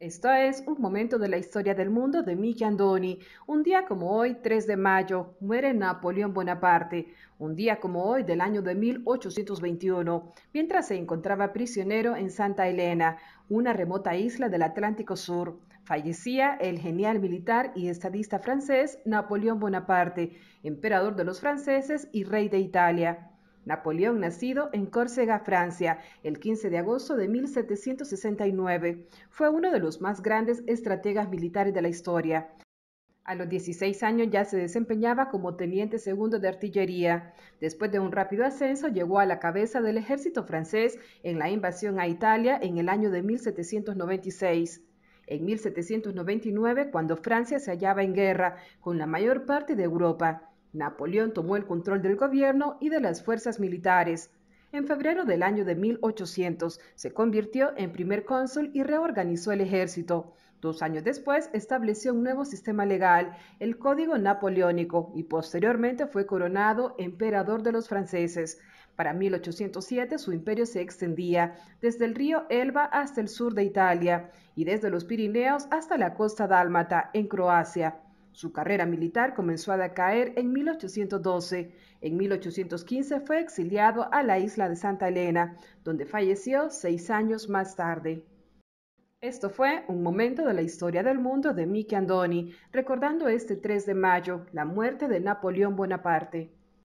Esto es un momento de la historia del mundo de Miki Andoni. Un día como hoy, 3 de mayo, muere Napoleón Bonaparte. Un día como hoy del año de 1821, mientras se encontraba prisionero en Santa Elena, una remota isla del Atlántico Sur. Fallecía el genial militar y estadista francés Napoleón Bonaparte, emperador de los franceses y rey de Italia. Napoleón, nacido en Córcega, Francia, el 15 de agosto de 1769, fue uno de los más grandes estrategas militares de la historia. A los 16 años ya se desempeñaba como teniente segundo de artillería. Después de un rápido ascenso llegó a la cabeza del ejército francés en la invasión a Italia en el año de 1796. En 1799, cuando Francia se hallaba en guerra con la mayor parte de Europa, Napoleón tomó el control del gobierno y de las fuerzas militares. En febrero del año de 1800 se convirtió en primer cónsul y reorganizó el ejército. Dos años después estableció un nuevo sistema legal, el Código Napoleónico, y posteriormente fue coronado emperador de los franceses. Para 1807 su imperio se extendía desde el río Elba hasta el sur de Italia y desde los Pirineos hasta la costa dálmata en Croacia. Su carrera militar comenzó a decaer en 1812. En 1815 fue exiliado a la isla de Santa Elena, donde falleció seis años más tarde. Esto fue un momento de la historia del mundo de Mickey Andoni, recordando este 3 de mayo la muerte de Napoleón Bonaparte.